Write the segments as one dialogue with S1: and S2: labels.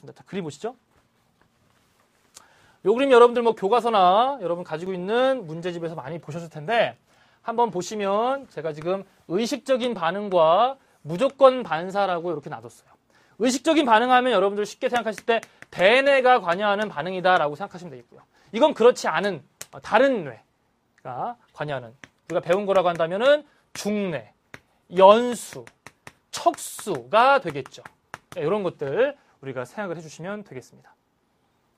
S1: 하겠습니다. 그림 보시죠. 요 그림 여러분들 뭐 교과서나 여러분 가지고 있는 문제집에서 많이 보셨을 텐데 한번 보시면 제가 지금 의식적인 반응과 무조건 반사라고 이렇게 놔뒀어요. 의식적인 반응하면 여러분들 쉽게 생각하실 때 대뇌가 관여하는 반응이다라고 생각하시면 되겠고요. 이건 그렇지 않은 어, 다른 뇌가 관여하는 우리가 배운 거라고 한다면은 중뇌, 연수, 척수가 되겠죠. 이런 것들 우리가 생각을 해주시면 되겠습니다.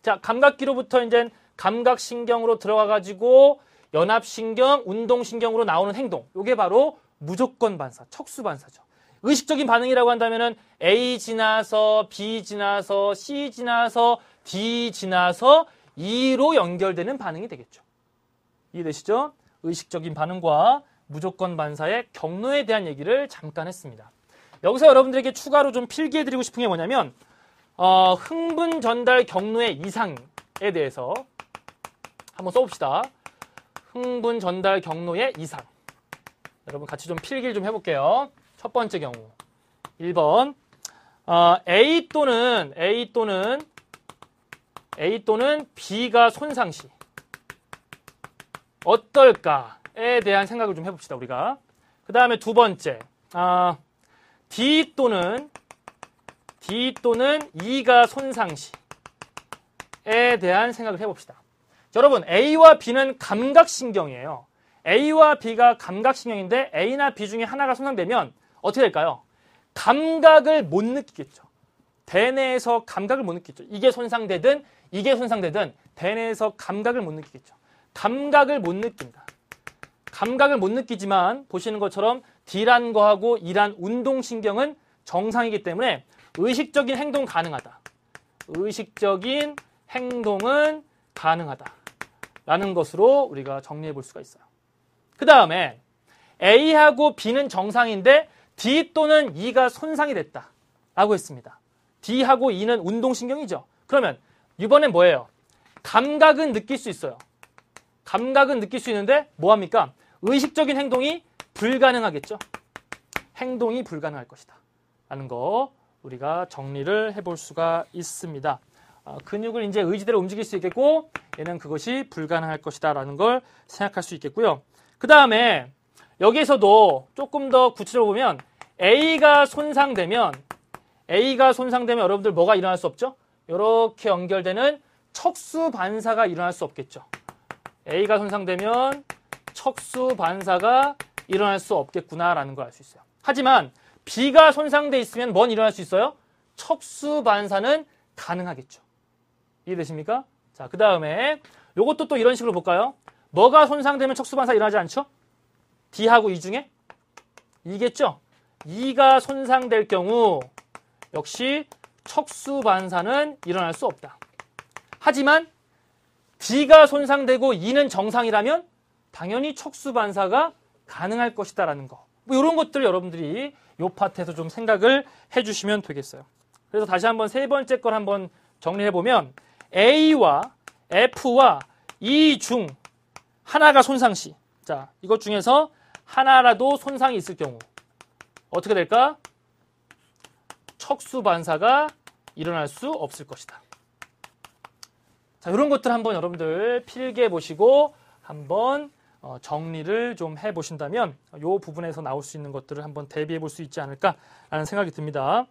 S1: 자, 감각기로부터 이제 감각신경으로 들어가가지고 연합신경, 운동신경으로 나오는 행동. 이게 바로 무조건 반사, 척수 반사죠. 의식적인 반응이라고 한다면은 A 지나서 B 지나서 C 지나서 D 지나서 E로 연결되는 반응이 되겠죠. 이해되시죠? 의식적인 반응과 무조건 반사의 경로에 대한 얘기를 잠깐 했습니다. 여기서 여러분들에게 추가로 좀 필기해드리고 싶은 게 뭐냐면 어, 흥분 전달 경로의 이상에 대해서 한번 써봅시다. 흥분 전달 경로의 이상. 여러분 같이 좀 필기를 좀 해볼게요. 첫 번째 경우. 1번. 어, A 또는 A 또는 A 또는 B가 손상시. 어떨까에 대한 생각을 좀 해봅시다, 우리가. 그 다음에 두 번째. 어, D 또는 D 또는 E가 손상시에 대한 생각을 해봅시다. 여러분 A와 B는 감각신경이에요. A와 B가 감각신경인데 A나 B 중에 하나가 손상되면 어떻게 될까요? 감각을 못 느끼겠죠. 대뇌에서 감각을 못 느끼죠. 이게 손상되든 이게 손상되든 대뇌에서 감각을 못 느끼겠죠. 감각을 못 느낀다. 감각을 못 느끼지만 보시는 것처럼 D란 거하고 E란 운동신경은 정상이기 때문에 의식적인 행동 가능하다. 의식적인 행동은 가능하다. 라는 것으로 우리가 정리해 볼 수가 있어요. 그 다음에 A하고 B는 정상인데 D 또는 E가 손상이 됐다. 라고 했습니다. D하고 E는 운동신경이죠. 그러면 이번엔 뭐예요? 감각은 느낄 수 있어요. 감각은 느낄 수 있는데 뭐합니까? 의식적인 행동이 불가능하겠죠. 행동이 불가능할 것이다. 라는 거 우리가 정리를 해볼 수가 있습니다. 아, 근육을 이제 의지대로 움직일 수 있겠고 얘는 그것이 불가능할 것이다 라는 걸 생각할 수 있겠고요. 그 다음에 여기에서도 조금 더 구체적으로 보면 A가 손상되면 A가 손상되면 여러분들 뭐가 일어날 수 없죠? 이렇게 연결되는 척수 반사가 일어날 수 없겠죠. A가 손상되면 척수 반사가 일어날 수 없겠구나라는 걸 알 수 있어요. 하지만 비가 손상돼 있으면 뭔 일어날 수 있어요? 척수 반사는 가능하겠죠. 이해되십니까? 자, 그 다음에 이것도또 이런 식으로 볼까요? 뭐가 손상되면 척수 반사 일어나지 않죠? D하고 E 중에 이겠죠? E가 손상될 경우 역시 척수 반사는 일어날 수 없다. 하지만 D가 손상되고 E는 정상이라면 당연히 척수 반사가 가능할 것이다라는 거. 뭐 이런 것들 여러분들이 요 파트에서 좀 생각을 해주시면 되겠어요. 그래서 다시 한번 세 번째 걸 한번 정리해보면 A와 F와 E 중 하나가 손상 시. 자, 이것 중에서 하나라도 손상이 있을 경우 어떻게 될까? 척수 반사가 일어날 수 없을 것이다. 자, 이런 것들 한번 여러분들 필기해 보시고 한번 어, 정리를 좀 해보신다면 이 부분에서 나올 수 있는 것들을 한번 대비해 볼 수 있지 않을까라는 생각이 듭니다.